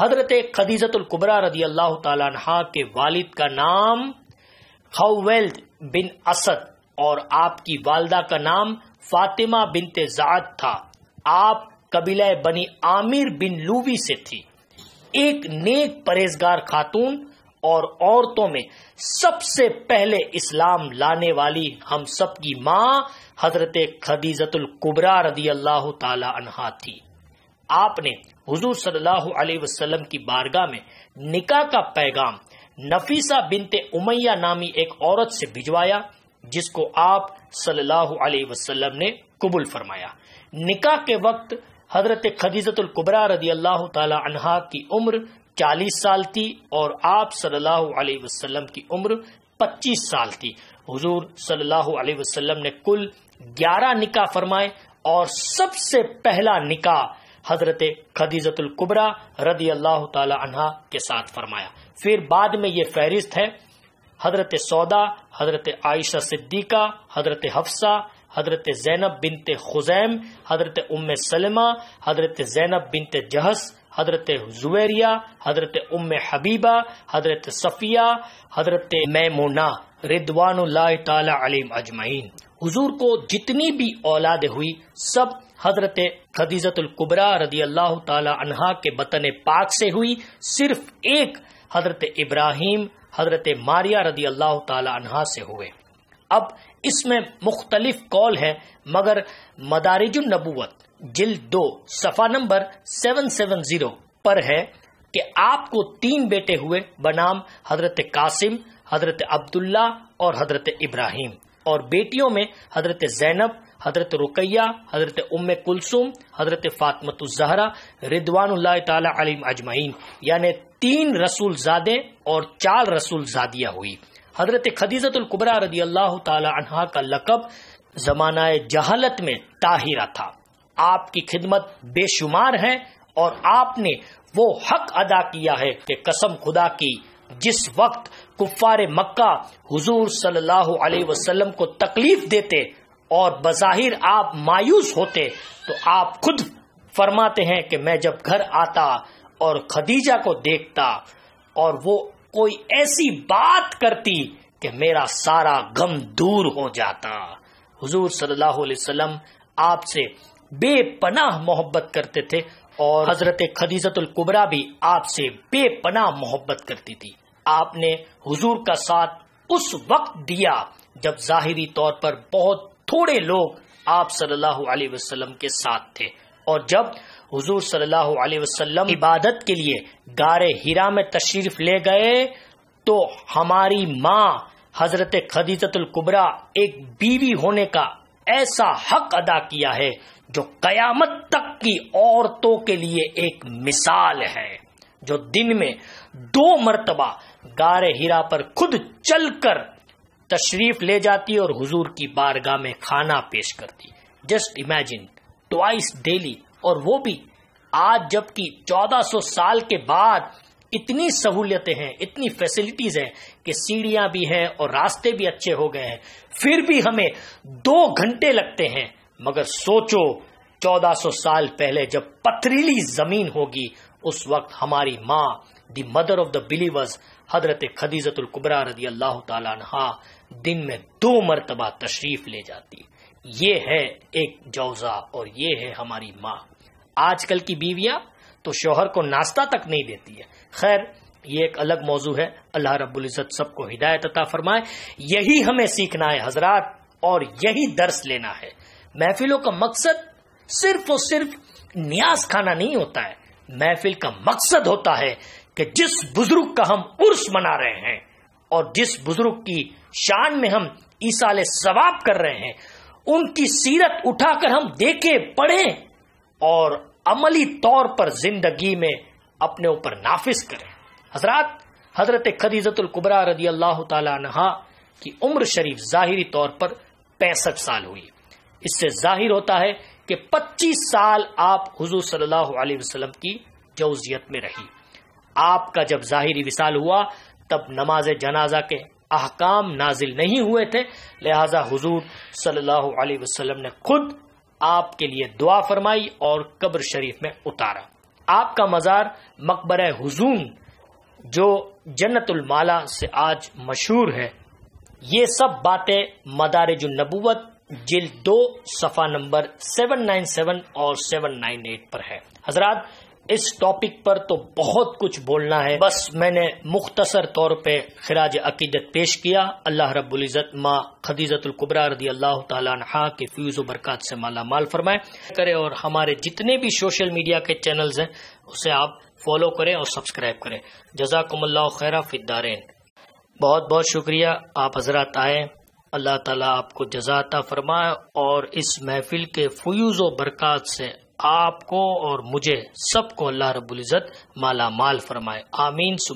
हजरत कुबरा रजी अल्लाह तहा के वालिद का नाम खवेल्द बिन असद और आपकी वालदा का नाम फातिमा बिन तेजाद था आप कबीला बनी आमिर बिन लूवी से थी एक नेक परहेजगार खातून और औरतों में सबसे पहले इस्लाम लाने वाली हम सबकी माँ हजरत खदीजतुल कुबरा रदी अल्लाह तला थी आपने हुजूर सल्लल्लाहु अलैहि वसल्लम की बारगाह में निका का पैगाम नफीसा बिनते उमैया नामी एक औरत से भिजवाया जिसको आप सल्लल्लाहु अलैहि वसल्लम ने कबूल फरमाया निका के वक्त हजरत खदीजतुल कुबरा रदी अल्लाह तला की उम्र 40 साल थी और आप सल्लल्लाहु अलैहि वसल्लम की उम्र 25 साल थी हुजूर सल्लल्लाहु अलैहि वसल्लम ने कुल 11 निका फरमाए और सबसे पहला निकाह हजरत कुबरा रदी अल्लाह तला के साथ फरमाया फिर बाद में ये फहरिस्त है हजरत सौदा हजरत आयशा सिद्दीका हजरत हफ्सा हजरत जैनब बिनते खुजैम हजरत उम सलमा हजरत जैनब बिनते जहस हजरत जुवेरिया हजरत उम हबीबा हजरत सफ़िया हजरत मैमोना रिदवान तला अलीम अजमाइन हजूर को जितनी भी औलाद हुई सब हजरत खदीजतुल कुबरा रदी अल्लाह तहा के बतन पाक से हुई सिर्फ एक हजरत इब्राहिम हजरत मारिया रदी अल्लाह तहा से हुए अब इसमें मुख्तलिफ कौल है मगर मदारिजुल नबूवत जिल दो सफा नंबर सेवन सेवन जीरो पर है कि आपको तीन बेटे हुए बनाम हजरत कासिम हजरत अब्दुल्ला और हजरत इब्राहिम और बेटियों में हजरत जैनब हजरत रुकैया हजरत उम कुलसुम हजरत फातमत जहरा रिदवान तलीम अजमाइन यानि तीन रसूल ज़ादे और चार रसूल ज़ादिया हुई हजरत खदीजतुल्कुबरा रदी अल्लाह तहा का लकब जमाना जहालत में ताहिरा था आपकी खिदमत बेशुमार है और आपने वो हक अदा किया है कि कसम खुदा की जिस वक्त कुफ्फार मक्का हुजूर सल्लल्लाहु अलैहि वसल्लम को तकलीफ देते और बज़ाहिर आप मायूस होते तो आप खुद फरमाते हैं कि मैं जब घर आता और खदीजा को देखता और वो कोई ऐसी बात करती कि मेरा सारा गम दूर हो जाता हुजूर सल्लल्लाहु अलैहि वसल्लम आपसे बेपनाह मोहब्बत करते थे और हजरत खदीजतुल कुबरा भी आपसे बेपनाह मोहब्बत करती थी आपने हुजूर का साथ उस वक्त दिया जब जाहिरी तौर पर बहुत थोड़े लोग आप सल्लल्लाहु अलैहि वसल्लम के साथ थे और जब हुजूर सल्लल्लाहु अलैहि वसल्लम इबादत के लिए गारे हीरा में तशरीफ ले गए तो हमारी माँ हजरत खदीजतुल कुबरा एक बीवी होने का ऐसा हक अदा किया है जो कयामत तक की औरतों के लिए एक मिसाल है जो दिन में दो मरतबा गारे हीरा पर खुद चलकर तशरीफ ले जाती और हुजूर की बारगाह में खाना पेश करती जस्ट इमेजिन ट्वाइस डेली और वो भी आज जबकि 1400 साल के बाद इतनी सहूलियतें हैं इतनी फैसिलिटीज हैं कि सीढ़ियां भी हैं और रास्ते भी अच्छे हो गए हैं फिर भी हमें दो घंटे लगते हैं मगर सोचो 1400 साल पहले जब पथरीली जमीन होगी उस वक्त हमारी माँ the mother of the believers हजरत खदीजतुल कुबरा रदी अल्लाह तहा दिन में दो मरतबा तशरीफ ले जाती ये है एक जौजा और ये है हमारी माँ आजकल की बीवियां तो शोहर को नाश्ता तक नहीं देती है खैर ये एक अलग मौजू है अल्लाह रब्बुल इज़्ज़त सबको हिदायत अता फरमाए यही हमें सीखना है हजरात और यही दर्स लेना है महफिलों का मकसद सिर्फ और सिर्फ न्यास खाना नहीं होता है महफिल का मकसद होता है कि जिस बुजुर्ग का हम उर्स मना रहे हैं और जिस बुजुर्ग की शान में हम ईसा सवाब कर रहे हैं उनकी सीरत उठाकर हम देखें पढ़ें और अमली तौर पर जिंदगी में अपने ऊपर नाफिज करें हजरत हजरत खदीजतुल कुबरा रदी अल्लाह तहा की उम्र शरीफ जाहिरी तौर पर पैंसठ साल हुई इससे जाहिर होता है कि 25 साल आप हुजूर सल्लल्लाहु अलैहि वसल्लम की जौजियत में रही आपका जब जाहिरी विसाल हुआ तब नमाज जनाजा के अहकाम नाजिल नहीं हुए थे लिहाजा हुजूर सल्लल्लाहु अलैहि वसल्लम ने खुद आपके लिए दुआ फरमाई और कब्र शरीफ में उतारा आपका मज़ार मकबर हुजूम जो जन्नतुल माला से आज मशहूर है ये सब बातें मदारज नबूवत जिल दो सफा नंबर 797 और 798 पर है हजरात इस टॉपिक पर तो बहुत कुछ बोलना है बस मैंने मुख्तसर तौर पे खराज अकीदत पेश किया अल्लाह रब्बुल्ज़त माँ कुबरा रदी अल्लाह तहा के फ्यूज़ बरकत से माला माल फरमाए करें और हमारे जितने भी सोशल मीडिया के चैनल्स हैं उसे आप फॉलो करें और सब्सक्राइब करें जजाकमल्ला खैरा फिदारेन बहुत बहुत शुक्रिया आप हजरात आए अल्लाह ताला आपको जजाता फरमाए और इस महफिल के फ्यूज व बरक़ात से आपको और मुझे सबको अल्लाह रबुल्ज़त माला माल फरमाए आमीन